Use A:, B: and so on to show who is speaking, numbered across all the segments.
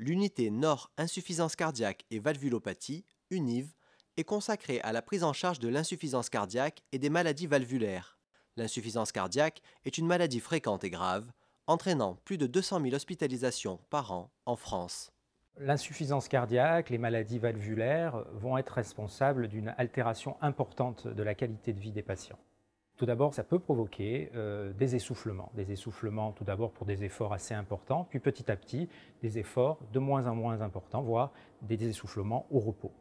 A: l'unité Nord insuffisance cardiaque et valvulopathie, UNIV, est consacrée à la prise en charge de l'insuffisance cardiaque et des maladies valvulaires. L'insuffisance cardiaque est une maladie fréquente et grave, entraînant plus de 200 000 hospitalisations par an en France.
B: L'insuffisance cardiaque, les maladies valvulaires vont être responsables d'une altération importante de la qualité de vie des patients. Tout d'abord, ça peut provoquer euh, des essoufflements. Des essoufflements tout d'abord pour des efforts assez importants, puis petit à petit, des efforts de moins en moins importants, voire des essoufflements au repos.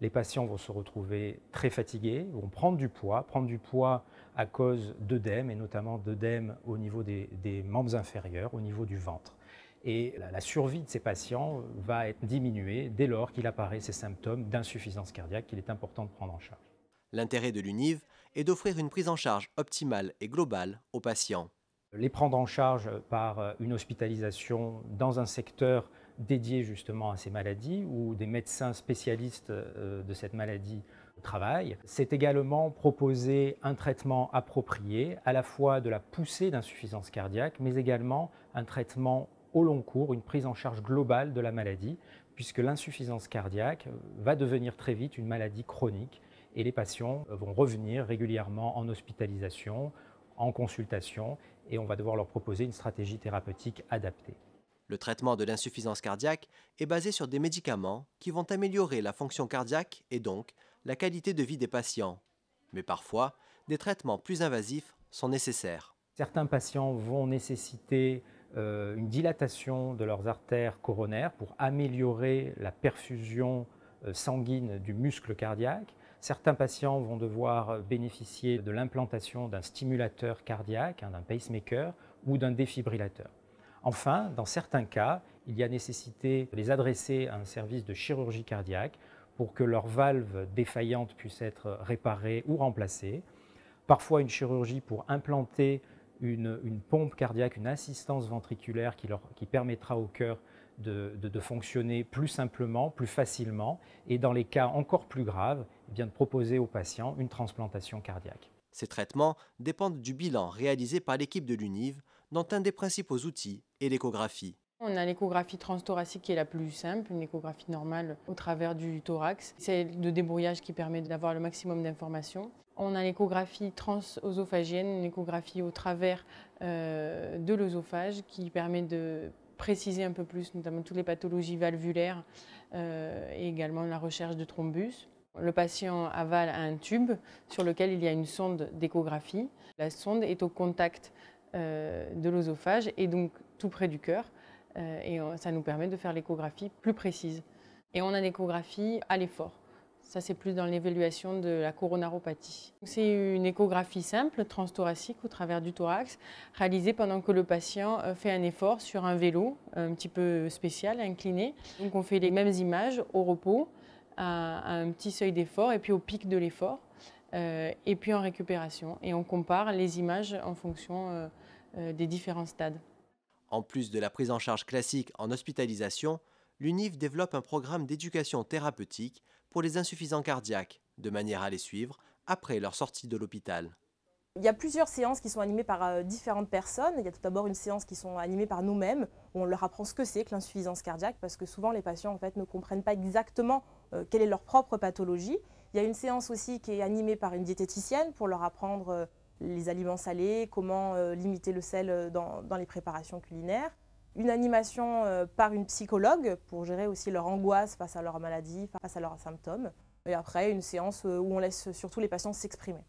B: Les patients vont se retrouver très fatigués, vont prendre du poids, prendre du poids à cause d'œdèmes, et notamment d'œdèmes au niveau des, membres inférieurs, au niveau du ventre. Et la, la survie de ces patients va être diminuée dès lors qu'il apparaît ces symptômes d'insuffisance cardiaque qu'il est important de prendre en charge.
A: L'intérêt de l'UNIV et d'offrir une prise en charge optimale et globale aux patients.
B: Les prendre en charge par euh, une hospitalisation dans un secteur dédié justement à ces maladies, où des médecins spécialistes euh, de cette maladie travaillent. C'est également proposer un traitement approprié, à la fois de la poussée d'insuffisance cardiaque, mais également un traitement au long cours, une prise en charge globale de la maladie, puisque l'insuffisance cardiaque va devenir très vite une maladie chronique et les patients euh, vont revenir régulièrement en hospitalisation, en consultation, et on va devoir leur proposer une stratégie thérapeutique
A: adaptée. Le traitement de l'insuffisance cardiaque est basé sur des médicaments qui vont améliorer la fonction cardiaque et donc la qualité de vie des patients. Mais parfois, des traitements plus invasifs sont nécessaires.
B: Certains patients vont nécessiter euh, une dilatation de leurs artères coronaires pour améliorer la perfusion euh, sanguine du muscle cardiaque. Certains patients vont devoir euh, bénéficier de l'implantation d'un stimulateur cardiaque, hein, d'un pacemaker ou d'un défibrillateur. Enfin, dans certains cas, il y a nécessité de les adresser à un service de chirurgie cardiaque pour que leur valve défaillante puisse être réparée ou remplacée. Parfois une chirurgie pour implanter une, pompe cardiaque, une assistance ventriculaire qui, qui permettra au cœur de, fonctionner plus simplement, plus facilement, et dans les cas encore plus graves, eh bien de proposer aux patients une transplantation cardiaque.
A: Ces traitements dépendent du bilan réalisé par l'équipe de l'UNIV, dont un des principaux outils est l'échographie.
C: On a l'échographie transthoracique qui est la plus simple, une échographie normale au travers du thorax. C'est le débrouillage qui permet d'avoir le maximum d'informations. On a l'échographie transosophagienne, une échographie au travers euh, de l'œsophage qui permet de préciser un peu plus, notamment toutes les pathologies valvulaires euh, et également la recherche de thrombus. Le patient avale un tube sur lequel il y a une sonde d'échographie. La sonde est au contact euh, de l'œsophage et donc tout près du cœur. Euh, et ça nous permet de faire l'échographie plus précise. Et on a l'échographie à l'effort. Ça, c'est plus dans l'évaluation de la coronaropathie. C'est une échographie simple, transthoracique au travers du thorax, réalisée pendant que le patient euh, fait un effort sur un vélo un petit peu spécial, incliné. Donc on fait les mêmes images au repos, à, un petit seuil d'effort et puis au pic de l'effort, euh, et puis en récupération. Et on compare les images en fonction euh, des différents stades.
A: En plus de la prise en charge classique en hospitalisation, l'UNIF développe un programme d'éducation thérapeutique pour les insuffisants cardiaques, de manière à les suivre après leur sortie de l'hôpital.
D: Il y a plusieurs séances qui sont animées par euh, différentes personnes. Il y a tout d'abord une séance qui sont animées par nous-mêmes, où on leur apprend ce que c'est que l'insuffisance cardiaque, parce que souvent les patients en fait, ne comprennent pas exactement euh, quelle est leur propre pathologie. Il y a une séance aussi qui est animée par une diététicienne pour leur apprendre euh, les aliments salés, comment limiter le sel dans les préparations culinaires une animation euh, par une psychologue pour gérer aussi leur angoisse face à leur maladie, face à leurs symptômes. Et après, une séance euh, où on laisse surtout les patients s'exprimer.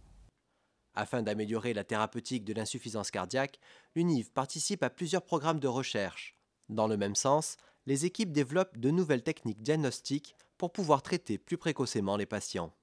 A: Afin d'améliorer la thérapeutique de l'insuffisance cardiaque, l'UNIV participe à plusieurs programmes de recherche. Dans le même sens, les équipes développent de nouvelles techniques diagnostiques pour pouvoir traiter plus précocement les patients.